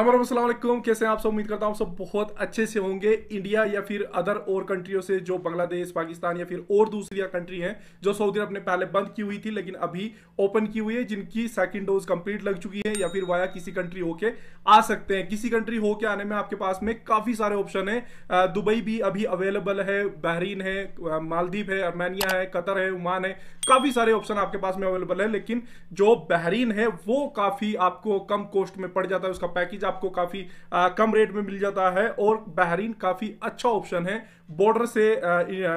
I'm Aslam कैसे हैं आप सब उम्मीद करता हूँ आप सब बहुत अच्छे से होंगे इंडिया या फिर अदर और कंट्रियों से जो बांग्लादेश पाकिस्तान या फिर और दूसरी कंट्री हैं जो सऊदी अरब ने पहले बंद की हुई थी लेकिन अभी ओपन की हुई है जिनकी सेकंड डोज कंप्लीट लग चुकी है या फिर वाया किसी कंट्री होके आ सकते हैं किसी कंट्री होके आने में आपके पास में काफ़ी सारे ऑप्शन हैं दुबई भी अभी अवेलेबल है बहरीन है मालदीव है अर्मेनिया है कतर है उमान है काफ़ी सारे ऑप्शन आपके पास में अवेलेबल है लेकिन जो बहरीन है वो काफ़ी आपको कम कॉस्ट में पड़ जाता है उसका पैकेज आपको काफ़ी कम रेट में मिल जाता है और बहरीन काफ़ी अच्छा ऑप्शन है बॉर्डर से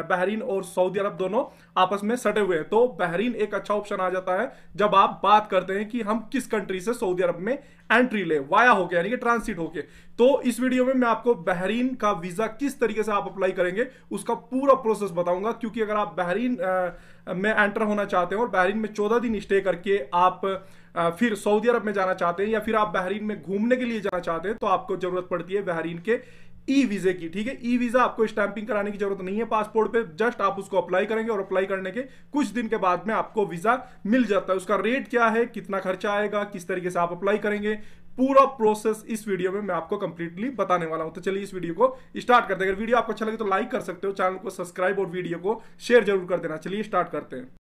बहरीन और सऊदी अरब दोनों आपस में सटे हुए हैं तो बहरीन एक अच्छा ऑप्शन आ जाता है जब आप बात करते हैं कि हम किस कंट्री से सऊदी अरब में एंट्री ले वाया होके यानी कि ट्रांसिट होके तो इस वीडियो में मैं आपको बहरीन का वीजा किस तरीके से आप अप्लाई करेंगे उसका पूरा प्रोसेस बताऊंगा क्योंकि अगर आप बहरीन में एंटर होना चाहते हैं और बहरीन में चौदह दिन स्टे करके आप फिर सऊदी अरब में जाना चाहते हैं या फिर आप बहरीन में घूमने के लिए जाना चाहते हैं तो आपको जरूरत पड़ती है बहरीन के ई वीजे की ठीक है ई वीजा आपको स्टैंपिंग कराने की जरूरत नहीं है पासपोर्ट पे जस्ट आप उसको अप्लाई करेंगे और अप्लाई करने के कुछ दिन के बाद में आपको वीजा मिल जाता है उसका रेट क्या है कितना खर्चा आएगा किस तरीके से आप अप्लाई करेंगे पूरा प्रोसेस इस वीडियो में मैं आपको कंप्लीटली बताने वाला हूं तो चलिए इस वीडियो को स्टार्ट करते हैं अगर वीडियो आपको अच्छा लगे तो लाइक कर सकते हो चैनल को सब्सक्राइब और वीडियो को शेयर जरूर कर देना चलिए स्टार्ट करते हैं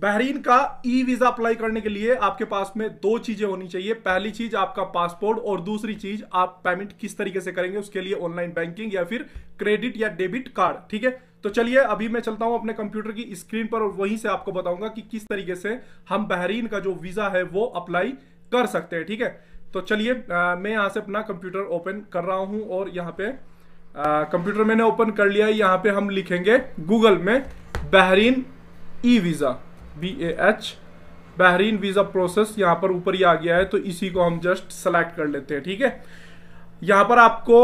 बहरीन का ई वीजा अप्लाई करने के लिए आपके पास में दो चीजें होनी चाहिए पहली चीज आपका पासपोर्ट और दूसरी चीज आप पेमेंट किस तरीके से करेंगे उसके लिए ऑनलाइन बैंकिंग या फिर क्रेडिट या डेबिट कार्ड ठीक है तो चलिए अभी मैं चलता हूं अपने कंप्यूटर की स्क्रीन पर और वहीं से आपको बताऊंगा कि किस तरीके से हम बहरीन का जो वीजा है वो अप्लाई कर सकते हैं ठीक है तो चलिए मैं यहाँ से अपना कंप्यूटर ओपन कर रहा हूँ और यहाँ पे कंप्यूटर मैंने ओपन कर लिया है यहाँ पे हम लिखेंगे गूगल में Bahrain e visa B A H Bahrain visa process यहाँ पर ऊपर ही आ गया है तो इसी को हम जस्ट सेलेक्ट कर लेते हैं ठीक है यहाँ पर आपको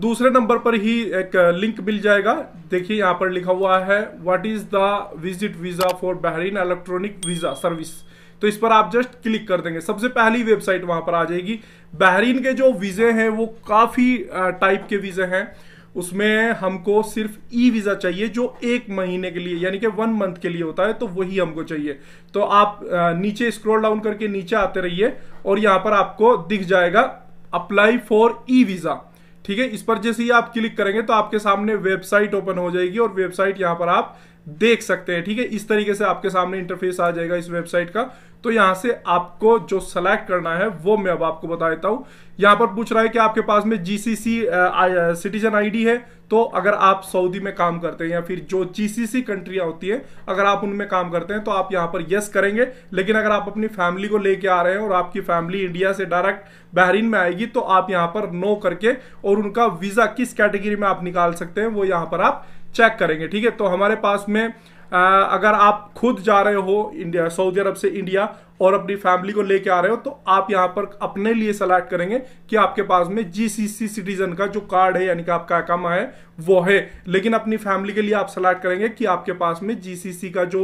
दूसरे नंबर पर ही एक लिंक मिल जाएगा देखिए यहाँ पर लिखा हुआ है what is the visit visa for Bahrain electronic visa service तो इस पर आप जस्ट क्लिक कर देंगे सबसे पहली वेबसाइट वहां पर आ जाएगी बहरीन के जो वीज़े हैं वो काफ़ी टाइप के वीज़े हैं उसमें हमको सिर्फ ई वीज़ा चाहिए जो एक महीने के लिए यानी कि वन मंथ के लिए होता है तो वही हमको चाहिए तो आप नीचे स्क्रॉल डाउन करके नीचे आते रहिए और यहाँ पर आपको दिख जाएगा अप्लाई फॉर ई वीज़ा ठीक है इस पर जैसे ही आप क्लिक करेंगे तो आपके सामने वेबसाइट ओपन हो जाएगी और वेबसाइट यहाँ पर आप देख सकते हैं ठीक है इस तरीके से आपके सामने इंटरफेस आ जाएगा इस वेबसाइट का तो यहां से आपको जो सेलेक्ट करना है वो मैं अब आपको बता देता हूं यहां पर पूछ रहा है कि आपके पास में जीसीसी सिटीजन आईडी है तो अगर आप सऊदी में काम करते हैं या फिर जो जीसीसी कंट्रियां होती है अगर आप उनमें काम करते हैं तो आप यहां पर यस करेंगे लेकिन अगर आप अपनी फैमिली को लेके आ रहे हैं और आपकी फैमिली इंडिया से डायरेक्ट बहरीन में आएगी तो आप यहां पर नो करके और उनका वीजा किस कैटेगरी में आप निकाल सकते हैं वो यहां पर आप चेक करेंगे ठीक है तो हमारे पास में आ, अगर आप खुद जा रहे हो इंडिया सऊदी अरब से इंडिया और अपनी फैमिली को लेके आ रहे हो तो आप यहाँ पर अपने लिए सेलेक्ट करेंगे कि आपके पास में जीसीसी सिटीजन का जो कार्ड है यानी कि आपका अकामा है वो है लेकिन अपनी फैमिली के लिए आप सेलेक्ट करेंगे कि आपके पास में जीसीसी का जो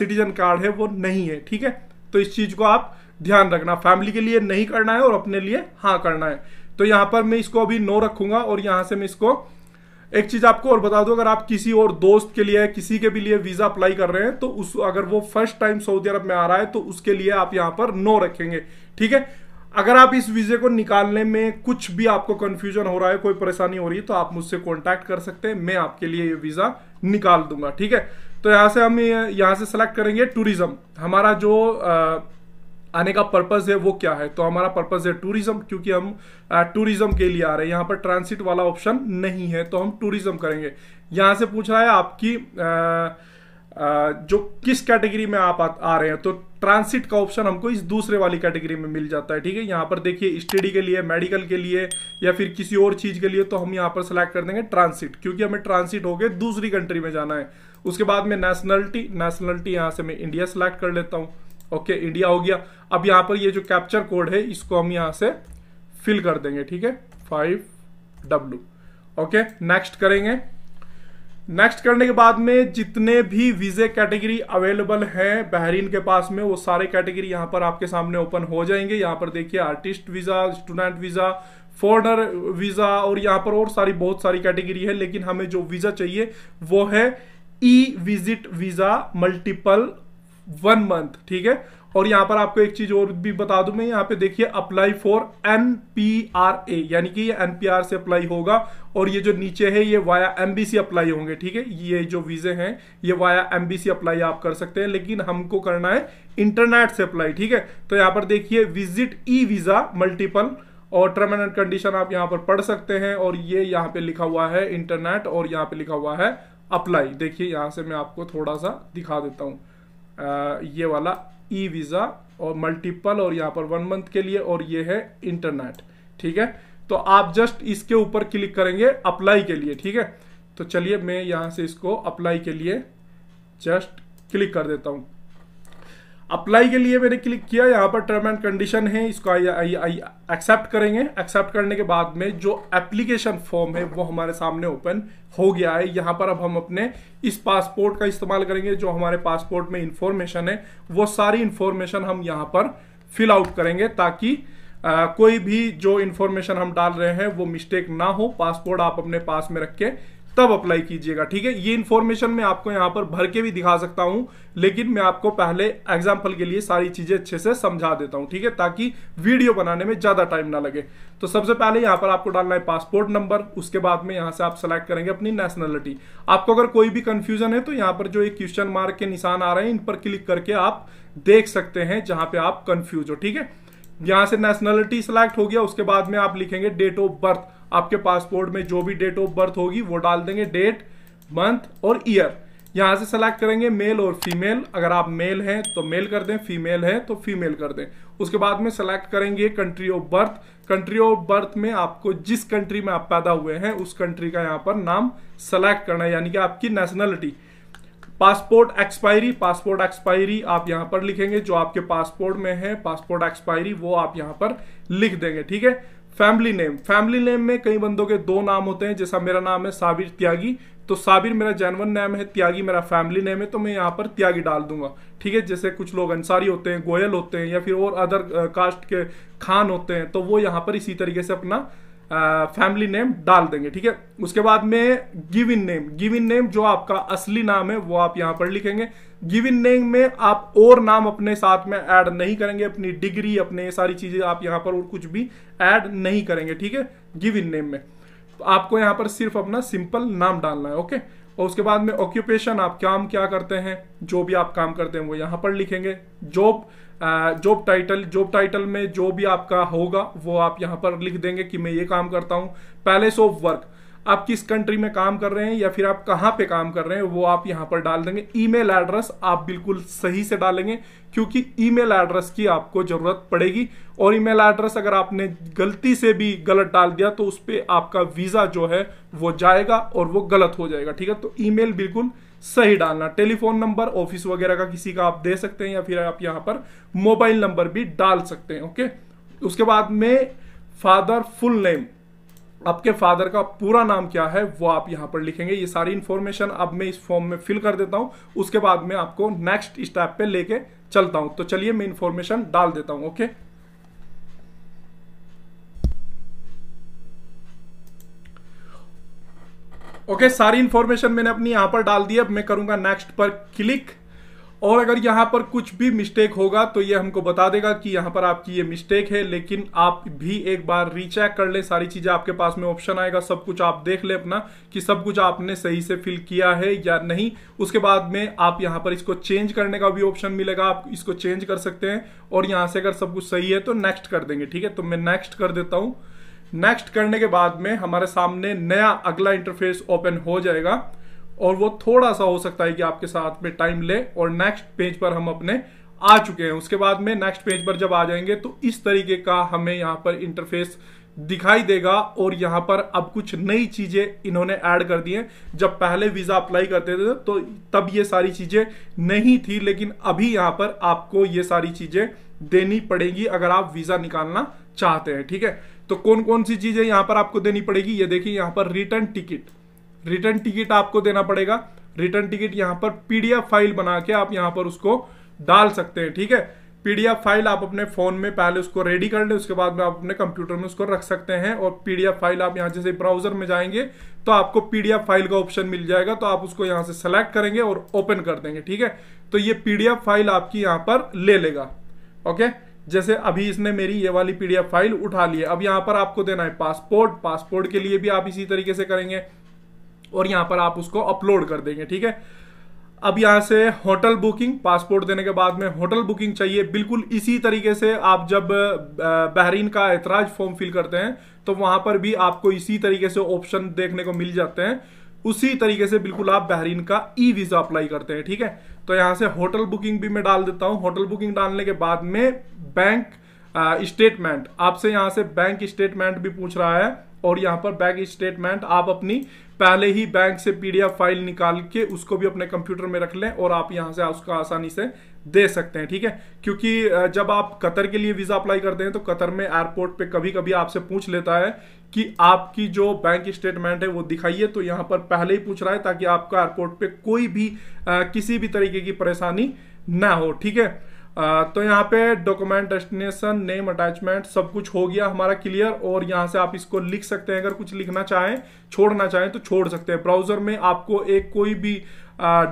सिटीजन कार्ड है वो नहीं है ठीक है तो इस चीज को आप ध्यान रखना फैमिली के लिए नहीं करना है और अपने लिए हाँ करना है तो यहाँ पर मैं इसको अभी नो रखूंगा और यहां से मैं इसको एक चीज आपको और बता दो अगर आप किसी और दोस्त के लिए किसी के भी लिए वीजा अप्लाई कर रहे हैं तो उस अगर वो फर्स्ट टाइम सऊदी अरब में आ रहा है तो उसके लिए आप यहां पर नो रखेंगे ठीक है अगर आप इस वीजे को निकालने में कुछ भी आपको कंफ्यूजन हो रहा है कोई परेशानी हो रही है तो आप मुझसे कॉन्टैक्ट कर सकते हैं मैं आपके लिए ये वीजा निकाल दूंगा ठीक है तो यहां से हम यहां से सेलेक्ट करेंगे टूरिज्म हमारा जो आ, आने का पर्पज़ है वो क्या है तो हमारा पर्पज़ है टूरिज़्म क्योंकि हम टूरिज़्म के लिए आ रहे हैं यहाँ पर ट्रांसिट वाला ऑप्शन नहीं है तो हम टूरिज़्म करेंगे यहाँ से पूछ रहा है आपकी आ, आ, जो किस कैटेगरी में आप आ, आ रहे हैं तो ट्रांसिट का ऑप्शन हमको इस दूसरे वाली कैटेगरी में मिल जाता है ठीक है यहाँ पर देखिए स्टडी के लिए मेडिकल के लिए या फिर किसी और चीज़ के लिए तो हम यहाँ पर सेलेक्ट कर देंगे ट्रांसिट क्योंकि हमें ट्रांसिट गए दूसरी कंट्री में जाना है उसके बाद में नेशनलिटी नेशनलिटी यहाँ से मैं इंडिया सेलेक्ट कर लेता हूँ ओके इंडिया हो गया अब यहां पर ये जो कैप्चर कोड है इसको हम यहां से फिल कर देंगे ठीक है फाइव डब्लू ओके नेक्स्ट करेंगे नेक्स्ट करने के बाद में जितने भी वीजे कैटेगरी अवेलेबल हैं बहरीन के पास में वो सारे कैटेगरी यहां पर आपके सामने ओपन हो जाएंगे यहां पर देखिए artist visa student visa foreigner visa और यहां पर और सारी बहुत सारी कैटेगरी है लेकिन हमें जो वीज़ा चाहिए वो है e visit visa multiple one month ठीक है और यहाँ पर आपको एक चीज और भी बता दू मैं यहाँ पे देखिए apply for N P R A यानी कि ये एन पी आर से अप्लाई होगा और ये जो नीचे है ये वाया एम बी सी अप्लाई होंगे ठीक है ये जो वीजे हैं ये वाया एम बी सी अप्लाई आप कर सकते हैं लेकिन हमको करना है इंटरनेट से अप्लाई ठीक है तो यहाँ पर देखिए विजिट ई वीजा मल्टीपल और टर्म एंड कंडीशन आप यहाँ पर पढ़ सकते हैं और ये यहाँ पे लिखा हुआ है इंटरनेट और यहाँ पे लिखा हुआ है अप्लाई देखिए यहाँ से मैं आपको थोड़ा सा दिखा देता हूँ ये वाला ई वीज़ा और मल्टीपल और यहाँ पर वन मंथ के लिए और ये है इंटरनेट ठीक है तो आप जस्ट इसके ऊपर क्लिक करेंगे अप्लाई के लिए ठीक है तो चलिए मैं यहाँ से इसको अप्लाई के लिए जस्ट क्लिक कर देता हूँ अप्लाई के लिए मैंने क्लिक किया यहाँ पर टर्म एंड कंडीशन है इसको एक्सेप्ट करेंगे एक्सेप्ट करने के बाद में जो एप्लीकेशन फॉर्म है वो हमारे सामने ओपन हो गया है यहाँ पर अब हम अपने इस पासपोर्ट का इस्तेमाल करेंगे जो हमारे पासपोर्ट में इंफॉर्मेशन है वो सारी इंफॉर्मेशन हम यहाँ पर फिल आउट करेंगे ताकि आ, कोई भी जो इंफॉर्मेशन हम डाल रहे हैं वो मिस्टेक ना हो पासपोर्ट आप अपने पास में रख के तब अप्लाई कीजिएगा ठीक है ये इन्फॉर्मेशन मैं आपको यहाँ पर भर के भी दिखा सकता हूँ लेकिन मैं आपको पहले एग्जाम्पल के लिए सारी चीजें अच्छे से समझा देता हूँ ठीक है ताकि वीडियो बनाने में ज्यादा टाइम ना लगे तो सबसे पहले यहाँ पर आपको डालना है पासपोर्ट नंबर उसके बाद में यहाँ से आप सेलेक्ट करेंगे अपनी नेशनलिटी आपको अगर कोई भी कंफ्यूजन है तो यहाँ पर जो एक क्वेश्चन मार्क के निशान आ रहे हैं इन पर क्लिक करके आप देख सकते हैं जहां पे आप कंफ्यूज हो ठीक है यहां से नेशनलिटी सेलेक्ट हो गया उसके बाद में आप लिखेंगे डेट ऑफ बर्थ आपके पासपोर्ट में जो भी डेट ऑफ बर्थ होगी वो डाल देंगे डेट मंथ और ईयर यहां से सेलेक्ट करेंगे मेल और फीमेल अगर आप मेल हैं तो मेल कर दें फीमेल है तो फीमेल कर दें उसके बाद में सेलेक्ट करेंगे country of birth country of birth में आपको जिस कंट्री में आप पैदा हुए हैं उस कंट्री का यहाँ पर नाम सेलेक्ट करना है यानी कि आपकी nationality passport expiry passport expiry आप यहाँ पर लिखेंगे जो आपके पासपोर्ट में है पासपोर्ट एक्सपायरी वो आप यहाँ पर लिख देंगे ठीक है फैमिली नेम फैमिली नेम में कई बंदों के दो नाम होते हैं जैसा मेरा नाम है साबिर त्यागी तो साबिर मेरा जैनवन नेम है त्यागी मेरा फैमिली नेम है तो मैं यहाँ पर त्यागी डाल दूंगा ठीक है जैसे कुछ लोग अंसारी होते हैं गोयल होते हैं या फिर और अदर कास्ट uh, के खान होते हैं तो वो यहाँ पर इसी तरीके से अपना फैमिली नेम डाल देंगे ठीक है उसके बाद में given name given name जो आपका असली नाम है वो आप यहाँ पर लिखेंगे गिव इन नेम में आप और नाम अपने साथ में ऐड नहीं करेंगे अपनी डिग्री अपने सारी चीज़ें आप यहाँ पर और कुछ भी ऐड नहीं करेंगे ठीक है गिव इन नेम में आपको यहाँ पर सिर्फ अपना सिंपल नाम डालना है ओके और उसके बाद में ऑक्यूपेशन आप काम क्या करते हैं जो भी आप काम करते हैं वो यहाँ पर लिखेंगे job job title job title में जो भी आपका होगा वो आप यहाँ पर लिख देंगे कि मैं ये काम करता हूँ पैलेस ऑफ वर्क आप किस कंट्री में काम कर रहे हैं या फिर आप कहाँ पे काम कर रहे हैं वो आप यहाँ पर डाल देंगे ईमेल एड्रेस आप बिल्कुल सही से डालेंगे क्योंकि ईमेल एड्रेस की आपको ज़रूरत पड़ेगी और ईमेल एड्रेस अगर आपने गलती से भी गलत डाल दिया तो उस पर आपका वीज़ा जो है वो जाएगा और वो गलत हो जाएगा ठीक है तो ई बिल्कुल सही डालना टेलीफोन नंबर ऑफिस वगैरह का किसी का आप दे सकते हैं या फिर आप यहाँ पर मोबाइल नंबर भी डाल सकते हैं ओके उसके बाद में फादर फुल नेम आपके फादर का पूरा नाम क्या है वो आप यहाँ पर लिखेंगे ये सारी इन्फॉर्मेशन अब मैं इस फॉर्म में फिल कर देता हूँ उसके बाद में आपको नेक्स्ट स्टेप पे लेके चलता हूँ तो चलिए मैं इन्फॉर्मेशन डाल देता हूँ ओके ओके okay, सारी इन्फॉर्मेशन मैंने अपनी यहाँ पर डाल दी अब मैं करूंगा नेक्स्ट पर क्लिक और अगर यहां पर कुछ भी मिस्टेक होगा तो ये हमको बता देगा कि यहां पर आपकी ये मिस्टेक है लेकिन आप भी एक बार रीचेक कर ले सारी चीज़ें आपके पास में ऑप्शन आएगा सब कुछ आप देख ले अपना कि सब कुछ आपने सही से फिल किया है या नहीं उसके बाद में आप यहां पर इसको चेंज करने का भी ऑप्शन मिलेगा आप इसको चेंज कर सकते हैं और यहां से अगर सब कुछ सही है तो नेक्स्ट कर देंगे ठीक है तो मैं नेक्स्ट कर देता हूँ नेक्स्ट करने के बाद में हमारे सामने नया अगला इंटरफेस ओपन हो जाएगा और वो थोड़ा सा हो सकता है कि आपके साथ में टाइम ले और नेक्स्ट पेज पर हम अपने आ चुके हैं उसके बाद में नेक्स्ट पेज पर जब आ जाएंगे तो इस तरीके का हमें यहाँ पर इंटरफेस दिखाई देगा और यहाँ पर अब कुछ नई चीज़ें इन्होंने ऐड कर दी हैं जब पहले वीज़ा अप्लाई करते थे तो तब ये सारी चीज़ें नहीं थी लेकिन अभी यहाँ पर आपको ये सारी चीज़ें देनी पड़ेगी अगर आप वीज़ा निकालना चाहते हैं ठीक है तो कौन कौन सी चीज़ें यहां पर आपको देनी पड़ेगी ये देखिए यहां पर रिटर्न टिकट रिटर्न टिकट आपको देना पड़ेगा रिटर्न टिकट यहां पर पीडीएफ फाइल बना के आप यहां पर उसको डाल सकते हैं ठीक है पीडीएफ फाइल आप अपने फोन में पहले उसको रेडी कर ले उसके बाद में आप अपने कंप्यूटर में उसको रख सकते हैं और पीडीएफ फाइल आप यहां जैसे ब्राउजर में जाएंगे तो आपको पीडीएफ फाइल का ऑप्शन मिल जाएगा तो आप उसको यहां से सेलेक्ट करेंगे और ओपन कर देंगे ठीक है तो ये पीडीएफ फाइल आपकी यहां पर ले लेगा ओके जैसे अभी इसने मेरी ये वाली पीडीएफ फाइल उठा ली है अब यहाँ पर आपको देना है पासपोर्ट पासपोर्ट के लिए भी आप इसी तरीके से करेंगे और यहाँ पर आप उसको अपलोड कर देंगे ठीक है अब यहाँ से होटल बुकिंग पासपोर्ट देने के बाद में होटल बुकिंग चाहिए बिल्कुल इसी तरीके से आप जब बहरीन का एतराज फॉर्म फिल करते हैं तो वहाँ पर भी आपको इसी तरीके से ऑप्शन देखने को मिल जाते हैं उसी तरीके से बिल्कुल आप बहरीन का ई वीज़ा अप्लाई करते हैं ठीक है तो यहां से होटल बुकिंग भी मैं डाल देता हूं होटल बुकिंग डालने के बाद में बैंक स्टेटमेंट आपसे यहां से बैंक स्टेटमेंट भी पूछ रहा है और यहां पर बैंक स्टेटमेंट आप अपनी पहले ही बैंक से पीडीएफ फाइल निकाल के उसको भी अपने कंप्यूटर में रख लें और आप यहां से उसका आसानी से दे सकते हैं ठीक है क्योंकि जब आप कतर के लिए वीज़ा अप्लाई करते हैं तो कतर में एयरपोर्ट पे कभी कभी आपसे पूछ लेता है कि आपकी जो बैंक स्टेटमेंट है वो दिखाइए तो यहाँ पर पहले ही पूछ रहा है ताकि आपका एयरपोर्ट पे कोई भी आ, किसी भी तरीके की परेशानी ना हो ठीक है तो यहाँ पे डॉक्यूमेंट डेस्टिनेशन नेम अटैचमेंट सब कुछ हो गया हमारा क्लियर और यहाँ से आप इसको लिख सकते हैं अगर कुछ लिखना चाहें छोड़ना चाहें तो छोड़ सकते हैं ब्राउजर में आपको एक कोई भी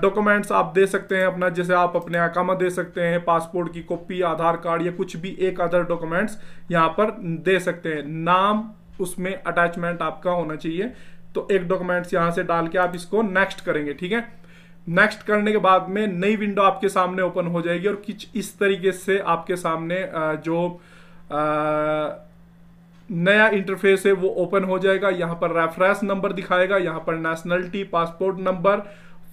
डॉक्यूमेंट्स आप दे सकते हैं अपना जैसे आप अपने अकामा दे सकते हैं पासपोर्ट की कॉपी आधार कार्ड या कुछ भी एक अदर डॉक्यूमेंट्स यहाँ पर दे सकते हैं नाम उसमें अटैचमेंट आपका होना चाहिए तो एक डॉक्यूमेंट्स यहां से डाल के आप इसको नेक्स्ट करेंगे ठीक है नेक्स्ट करने के बाद में नई विंडो आपके सामने ओपन हो जाएगी और कुछ इस तरीके से आपके सामने जो नया इंटरफेस है वो ओपन हो जाएगा यहां पर रेफरेंस नंबर दिखाएगा यहां पर nationality passport number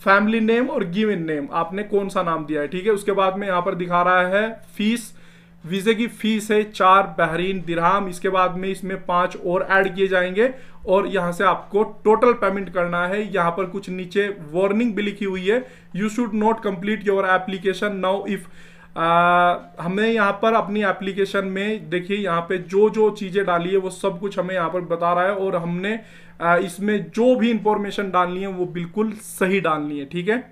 family name और गिवन नेम आपने कौन सा नाम दिया है ठीक है उसके बाद में यहां पर दिखा रहा है फीस वीज़े की फीस है चार बहरीन दिरहाम इसके बाद में इसमें पांच और ऐड किए जाएंगे और यहां से आपको टोटल पेमेंट करना है यहाँ पर कुछ नीचे वार्निंग भी लिखी हुई है you should not complete your application now if ah, हमें यहाँ पर अपनी एप्लीकेशन में देखिए यहाँ पे जो जो चीज़ें डाली है वो सब कुछ हमें यहाँ पर बता रहा है और हमने आ, इसमें जो भी इंफॉर्मेशन डालनी है वो बिल्कुल सही डालनी है ठीक है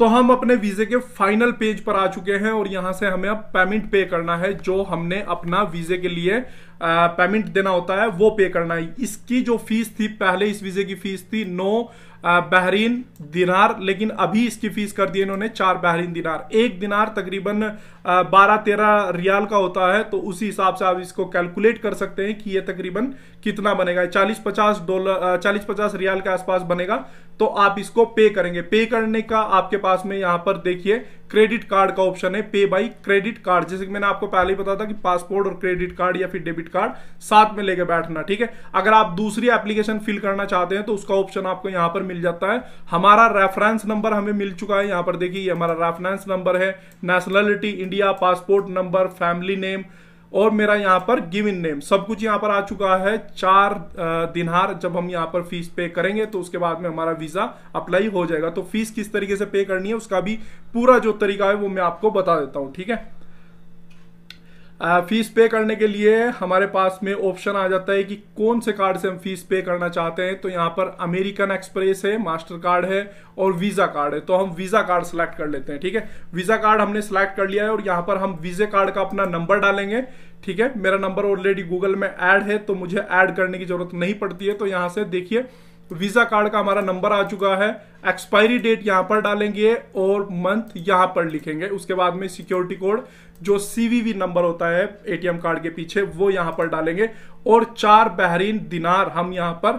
तो हम अपने वीजे के फाइनल पेज पर आ चुके हैं और यहां से हमें अब पेमेंट पे करना है जो हमने अपना वीजे के लिए पेमेंट देना होता है वो पे करना है इसकी जो फीस थी पहले इस वीज़े की फीस थी नौ बहरीन दिनार लेकिन अभी इसकी फीस कर दी इन्होंने चार बहरीन दिनार एक दिनार तकरीबन बारह तेरह रियाल का होता है तो उसी हिसाब से आप इसको कैलकुलेट कर सकते हैं कि ये तकरीबन कितना बनेगा चालीस पचास डॉलर चालीस पचास रियाल के आसपास बनेगा तो आप इसको पे करेंगे पे करने का आपके पास में यहाँ पर देखिए क्रेडिट कार्ड का ऑप्शन है पे बाई क्रेडिट कार्ड जैसे कि मैंने आपको पहले ही बताया था कि पासपोर्ट और क्रेडिट कार्ड या फिर डेबिट क्रेडिट कार्ड साथ में लेके बैठना ठीक है अगर आप दूसरी एप्लीकेशन फिल करना चाहते हैं तो उसका ऑप्शन आपको यहां पर मिल जाता है हमारा रेफरेंस नंबर हमें मिल चुका है यहां पर देखिए हमारा रेफरेंस नंबर है nationality India passport number family name और मेरा यहाँ पर गिव इन नेम सब कुछ यहाँ पर आ चुका है चार दिनार जब हम यहाँ पर फीस पे करेंगे तो उसके बाद में हमारा वीज़ा अप्लाई हो जाएगा तो फीस किस तरीके से पे करनी है उसका भी पूरा जो तरीका है वो मैं आपको बता देता हूँ ठीक है फीस पे करने के लिए हमारे पास में ऑप्शन आ जाता है कि कौन से कार्ड से हम फीस पे करना चाहते हैं तो यहाँ पर अमेरिकन एक्सप्रेस है मास्टर कार्ड है और वीज़ा कार्ड है तो हम वीज़ा कार्ड सेलेक्ट कर लेते हैं ठीक है वीज़ा कार्ड हमने सेलेक्ट कर लिया है और यहाँ पर हम वीज़े कार्ड का अपना नंबर डालेंगे ठीक है मेरा नंबर ऑलरेडी गूगल में एड है तो मुझे ऐड करने की जरूरत नहीं पड़ती है तो यहाँ से देखिए तो वीजा कार्ड का हमारा नंबर आ चुका है एक्सपायरी डेट यहां पर डालेंगे और मंथ यहां पर लिखेंगे उसके बाद में सिक्योरिटी कोड जो सीवीवी नंबर होता है एटीएम कार्ड के पीछे वो यहां पर डालेंगे और चार बहरीन दिनार हम यहां पर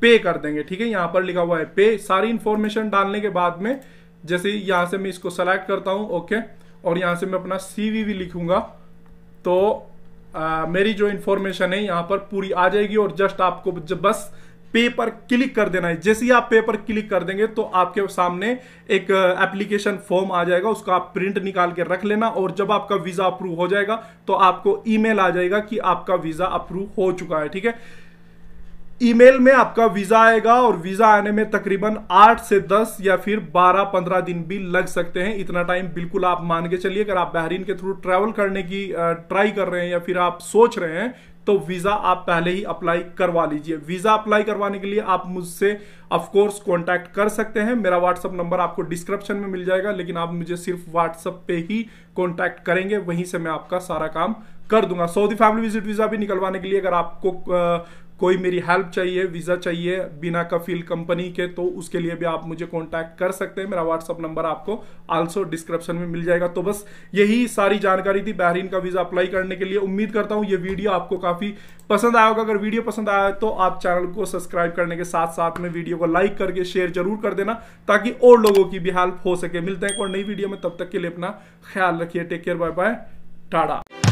पे कर देंगे ठीक है यहां पर लिखा हुआ है पे सारी इंफॉर्मेशन डालने के बाद में जैसे यहां से मैं इसको सेलेक्ट करता हूं ओके और यहां से मैं अपना सीवीवी लिखूंगा तो आ, मेरी जो इंफॉर्मेशन है यहां पर पूरी आ जाएगी और जस्ट आपको जब बस पे पर क्लिक कर देना है जैसे ही आप पे पर क्लिक कर देंगे तो आपके सामने एक एप्लीकेशन फॉर्म आ जाएगा उसका आप प्रिंट निकाल के रख लेना और जब आपका वीज़ा अप्रूव हो जाएगा तो आपको ईमेल आ जाएगा कि आपका वीज़ा अप्रूव हो चुका है ठीक है ईमेल में आपका वीज़ा आएगा और वीज़ा आने में तकरीबन आठ से दस या फिर बारह पंद्रह दिन भी लग सकते हैं इतना टाइम बिल्कुल आप मान के चलिए अगर आप बहरीन के थ्रू ट्रैवल करने की ट्राई कर रहे हैं या फिर आप सोच रहे हैं तो वीज़ा आप पहले ही अप्लाई करवा लीजिए वीज़ा अप्लाई करवाने के लिए आप मुझसे ऑफकोर्स कॉन्टैक्ट कर सकते हैं मेरा व्हाट्सअप नंबर आपको डिस्क्रिप्शन में मिल जाएगा लेकिन आप मुझे सिर्फ व्हाट्सअप पे ही कॉन्टैक्ट करेंगे वहीं से मैं आपका सारा काम कर दूंगा सऊदी फैमिली विजिट वीज़ा भी निकलवाने के लिए अगर आपको कोई मेरी हेल्प चाहिए वीज़ा चाहिए बिना कफील कंपनी के तो उसके लिए भी आप मुझे कॉन्टैक्ट कर सकते हैं मेरा व्हाट्सअप नंबर आपको आल्सो डिस्क्रिप्शन में मिल जाएगा तो बस यही सारी जानकारी थी बहरीन का वीज़ा अप्लाई करने के लिए उम्मीद करता हूँ ये वीडियो आपको काफ़ी पसंद आया होगा अगर वीडियो पसंद आया तो आप चैनल को सब्सक्राइब करने के साथ साथ में वीडियो को लाइक करके शेयर जरूर कर देना ताकि और लोगों की भी हेल्प हो सके मिलते हैं और नई वीडियो में तब तक के लिए अपना ख्याल रखिए take care bye bye Tata